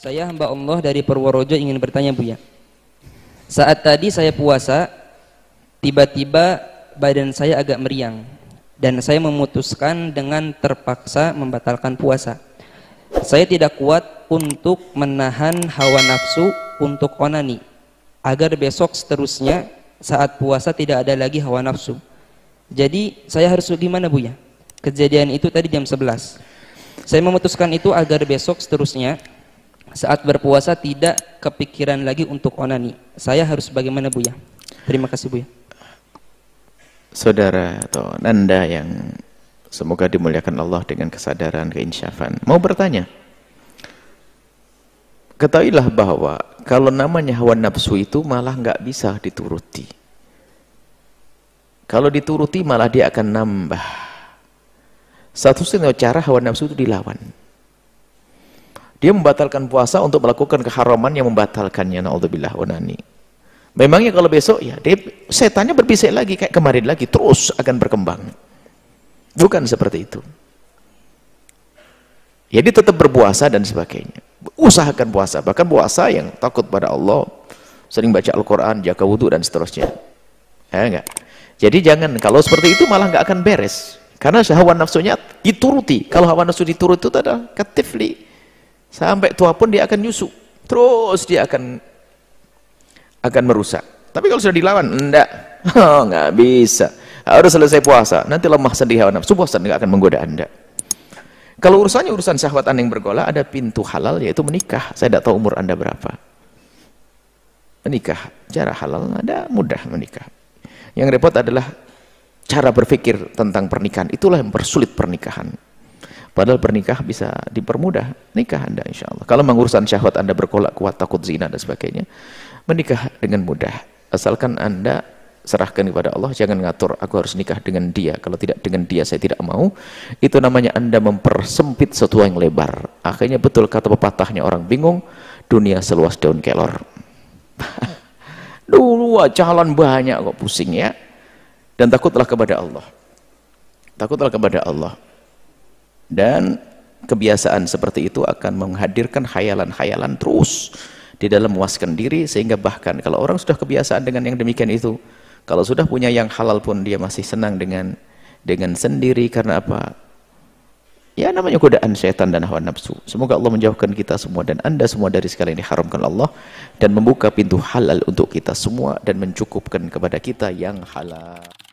Saya hamba Allah dari Purworejo ingin bertanya Buya. Saat tadi saya puasa, tiba-tiba badan saya agak meriang dan saya memutuskan dengan terpaksa membatalkan puasa. Saya tidak kuat untuk menahan hawa nafsu untuk onani agar besok seterusnya saat puasa tidak ada lagi hawa nafsu. Jadi saya harus gimana Buya? Kejadian itu tadi jam 11. Saya memutuskan itu agar besok seterusnya saat berpuasa tidak kepikiran lagi untuk onani. Saya harus bagaimana bu ya Terima kasih bu ya Saudara atau Nanda yang semoga dimuliakan Allah dengan kesadaran keinsyafan. Mau bertanya? Ketahuilah bahwa kalau namanya hawa nafsu itu malah nggak bisa dituruti. Kalau dituruti malah dia akan nambah. Satu-satunya cara hawa nafsu itu dilawan dia membatalkan puasa untuk melakukan keharaman yang membatalkannya. Na'udzubillah nani? Memangnya kalau besok, ya dia, setannya berbisik lagi, kayak kemarin lagi, terus akan berkembang. Bukan seperti itu. Jadi tetap berpuasa dan sebagainya. Usahakan puasa, bahkan puasa yang takut pada Allah, sering baca Al-Quran, jaga wudhu dan seterusnya. Ya enggak? Jadi jangan, kalau seperti itu malah enggak akan beres. Karena hawa nafsunya dituruti. Kalau hawa nafsu dituruti itu adalah ketifli Sampai tua pun dia akan nyusu. Terus dia akan akan merusak. Tapi kalau sudah dilawan, enggak. Oh, bisa. Harus selesai puasa. Nanti lemah sedih hawa nafsu. Puasa enggak akan menggoda Anda. Kalau urusannya urusan syahwat Anda yang bergola, ada pintu halal yaitu menikah. Saya tidak tahu umur Anda berapa. Menikah. Cara halal ada mudah menikah. Yang repot adalah cara berpikir tentang pernikahan. Itulah yang bersulit pernikahan. Padahal bernikah bisa dipermudah. Nikah Anda insya Allah. Kalau mengurusan syahwat Anda berkolak kuat, takut zina dan sebagainya. Menikah dengan mudah. Asalkan Anda serahkan kepada Allah, jangan ngatur aku harus nikah dengan dia. Kalau tidak dengan dia saya tidak mau. Itu namanya Anda mempersempit sesuatu yang lebar. Akhirnya betul kata pepatahnya orang bingung, dunia seluas daun kelor. Dulu calon banyak kok pusing ya. Dan takutlah kepada Allah. Takutlah kepada Allah. Dan kebiasaan seperti itu akan menghadirkan khayalan-khayalan terus di dalam memuaskan diri sehingga bahkan kalau orang sudah kebiasaan dengan yang demikian itu kalau sudah punya yang halal pun dia masih senang dengan dengan sendiri karena apa ya namanya godaan setan dan hawa nafsu semoga Allah menjauhkan kita semua dan anda semua dari sekali ini. haramkan Allah dan membuka pintu halal untuk kita semua dan mencukupkan kepada kita yang halal